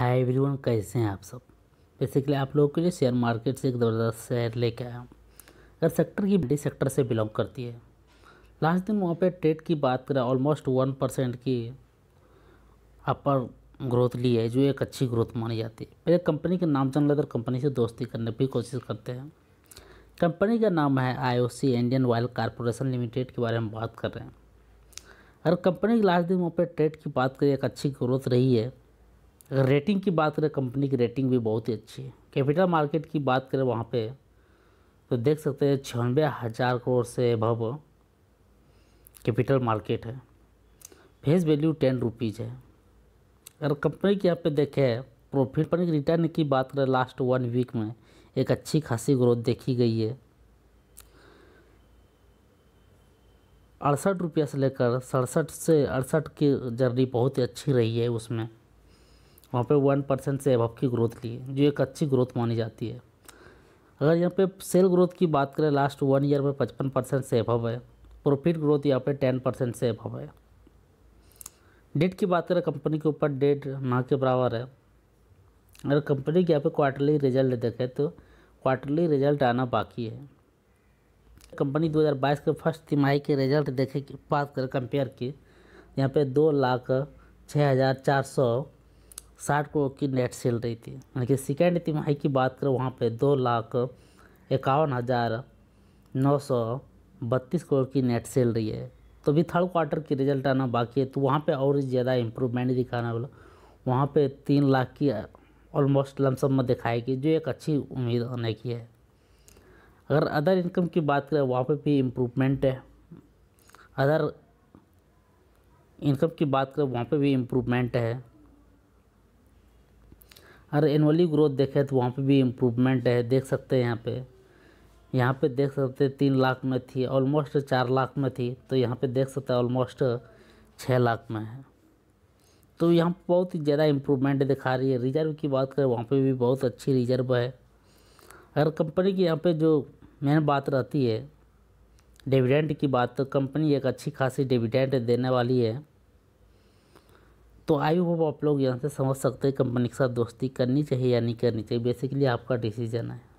hi everyone कैसे हैं आप सब बेसिकली आप लोगों के लिए शेयर मार्केट से एक ज़बरदस्त शेयर लेके आया हूँ अगर सेक्टर की बड़ी सेक्टर से बिलोंग करती है लास्ट दिन वहाँ पे ट्रेड की बात करें ऑलमोस्ट वन परसेंट की अपर ग्रोथ ली है जो एक अच्छी ग्रोथ मानी जाती है पहले कंपनी के नाम जान लेकर कंपनी से दोस्ती करने की कोशिश करते हैं कंपनी का नाम है आई इंडियन ऑयल कॉरपोरेशन लिमिटेड के बारे में बात कर रहे हैं अगर कंपनी लास्ट दिन वहाँ पर ट्रेड की बात करें एक अच्छी ग्रोथ रही है अगर रेटिंग की बात करें कंपनी की रेटिंग भी बहुत ही अच्छी है कैपिटल मार्केट की बात करें वहाँ पे तो देख सकते हैं छियानवे हज़ार करोड़ से भव कैपिटल मार्केट है फेस वैल्यू टेन रुपीज़ है अगर कंपनी की यहाँ पे देखें प्रॉफिट पर रिटर्न की बात करें लास्ट वन वीक में एक अच्छी खासी ग्रोथ देखी गई है अड़सठ रुपया से लेकर सड़सठ से अड़सठ की जर्नी बहुत ही अच्छी रही है उसमें वहाँ पे वन परसेंट से एवब की ग्रोथ ली जो एक अच्छी ग्रोथ मानी जाती है अगर यहाँ पे सेल ग्रोथ की बात करें लास्ट वन ईयर में पचपन परसेंट से अभव है प्रॉफिट ग्रोथ यहाँ पे टेन परसेंट से अभव है डेट की बात करें कंपनी के ऊपर डेट ना के बराबर है अगर कंपनी के यहाँ पर क्वार्टरली रिजल्ट देखें तो क्वार्टरली रिजल्ट आना बाकी है कंपनी 2022 के फर्स्ट तिमाही के रिजल्ट देखे बात करें कंपेयर की यहाँ पे दो लाख छः हज़ार चार सौ साठ करोड़ की नेट सेल रही थी यानी कि सेकेंड तिमाही की बात करें वहाँ पे दो लाख इक्यावन हज़ार नौ सौ बत्तीस करोड़ की नेट सेल रही है तो अभी थर्ड क्वार्टर की रिजल्ट आना बाकी है तो वहाँ पे और ज़्यादा इम्प्रूवमेंट दिखाना बोला वहाँ पे तीन लाख की ऑलमोस्ट लमसम में दिखाएगी जो एक अच्छी उम्मीद होने की है अगर अदर इनकम की बात करें वहाँ पे भी इम्प्रूवमेंट है अदर इनकम की बात करें वहाँ पे भी इम्प्रूवमेंट है और एनुअली ग्रोथ देखें तो वहाँ पे भी इम्प्रूवमेंट है देख सकते हैं यहाँ पे यहाँ पे देख सकते हैं तीन लाख में थी ऑलमोस्ट चार लाख में थी तो यहाँ पे देख सकते हैं ऑलमोस्ट छः लाख में है तो यहाँ पर बहुत ही ज़्यादा इम्प्रूवमेंट दिखा रही है रिजर्व की बात करें वहाँ पर भी बहुत अच्छी रिजर्व है अगर कंपनी की यहाँ पर जो मेन बात रहती है डिविडेंट की बात तो कंपनी एक अच्छी खासी डिविडेंट देने वाली है तो आई होप आप लोग यहाँ से समझ सकते हैं कंपनी के साथ दोस्ती करनी चाहिए या नहीं करनी चाहिए बेसिकली आपका डिसीजन है